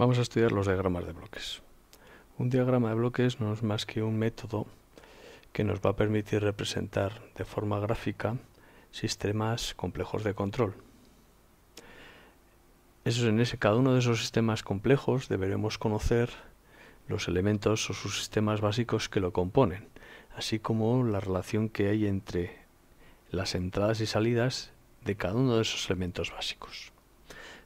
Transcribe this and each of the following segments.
Vamos a estudiar los diagramas de bloques. Un diagrama de bloques no es más que un método que nos va a permitir representar de forma gráfica sistemas complejos de control. en ese, cada uno de esos sistemas complejos deberemos conocer los elementos o sus sistemas básicos que lo componen, así como la relación que hay entre las entradas y salidas de cada uno de esos elementos básicos.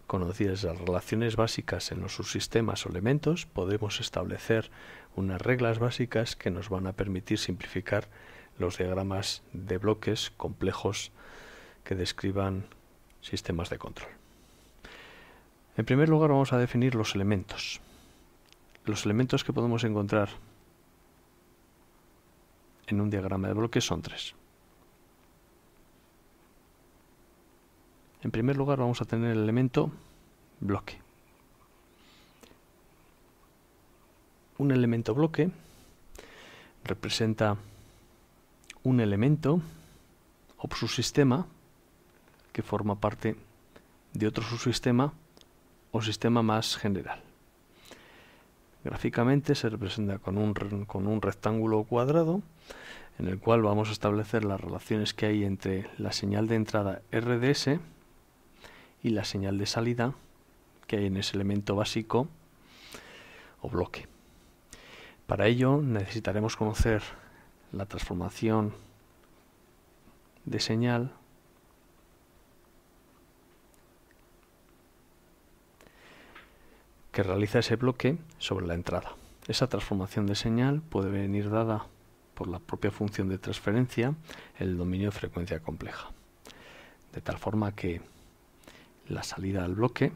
Conocidas las relaciones básicas en los subsistemas o elementos, podemos establecer unas reglas básicas que nos van a permitir simplificar los diagramas de bloques complejos que describan sistemas de control. En primer lugar vamos a definir los elementos. Los elementos que podemos encontrar en un diagrama de bloques son tres. En primer lugar vamos a tener el elemento bloque. Un elemento bloque representa un elemento o subsistema que forma parte de otro subsistema o sistema más general. Gráficamente se representa con un, rectángulo cuadrado en el cual vamos a establecer las relaciones que hay entre la señal de entrada RDS y la señal de salida que hay en ese elemento básico o bloque. Para ello necesitaremos conocer la transformación de señal que realiza ese bloque sobre la entrada. Esa transformación de señal puede venir dada por la propia función de transferencia en el dominio de frecuencia compleja. De tal forma que la salida al bloque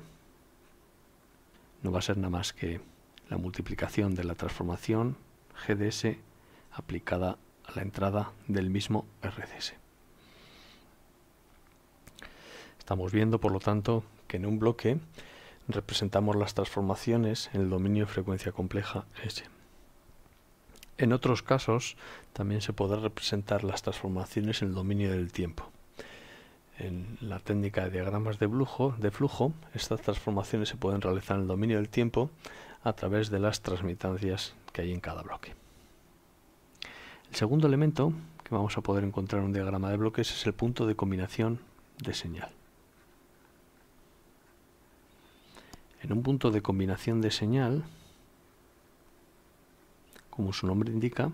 no va a ser nada más que la multiplicación de la transformación GDS aplicada a la entrada del mismo RDS Estamos viendo, por lo tanto, que en un bloque representamos las transformaciones en el dominio de frecuencia compleja S. En otros casos, también se podrá representar las transformaciones en el dominio del tiempo. En la técnica de diagramas de flujo, de flujo, estas transformaciones se pueden realizar en el dominio del tiempo a través de las transmitancias que hay en cada bloque. El segundo elemento que vamos a poder encontrar en un diagrama de bloques es el punto de combinación de señal. En un punto de combinación de señal, como su nombre indica,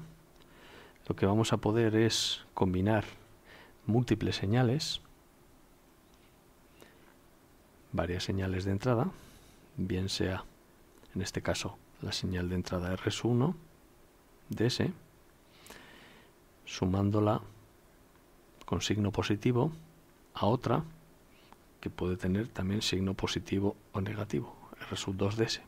lo que vamos a poder es combinar múltiples señales varias señales de entrada, bien sea en este caso la señal de entrada r 1 de S, sumándola con signo positivo a otra que puede tener también signo positivo o negativo, R2 de S. De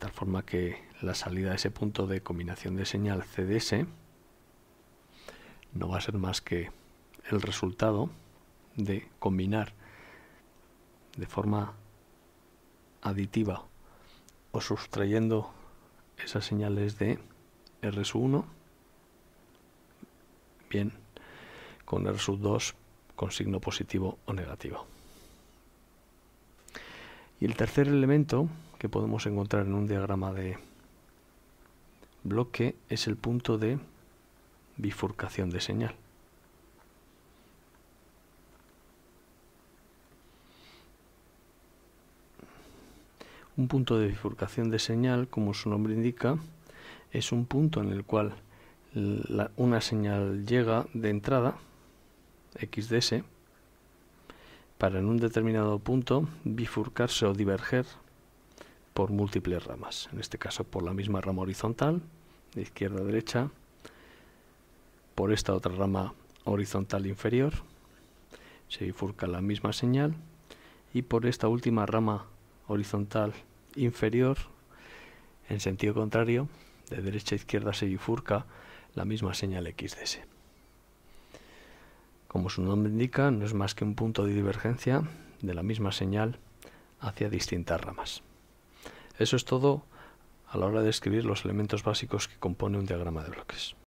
tal forma que la salida de ese punto de combinación de señal CDS no va a ser más que el resultado de combinar de forma aditiva o sustrayendo esas señales de r 1 bien, con r 2 con signo positivo o negativo. Y el tercer elemento que podemos encontrar en un diagrama de bloque es el punto de bifurcación de señal. Un punto de bifurcación de señal, como su nombre indica, es un punto en el cual una señal llega de entrada, XDS, para en un determinado punto bifurcarse o diverger por múltiples ramas, en este caso por la misma rama horizontal, de izquierda a derecha, por esta otra rama horizontal inferior, se bifurca la misma señal, y por esta última rama horizontal inferior, en sentido contrario, de derecha a izquierda se bifurca la misma señal xds Como su nombre indica, no es más que un punto de divergencia de la misma señal hacia distintas ramas. Eso es todo a la hora de escribir los elementos básicos que compone un diagrama de bloques.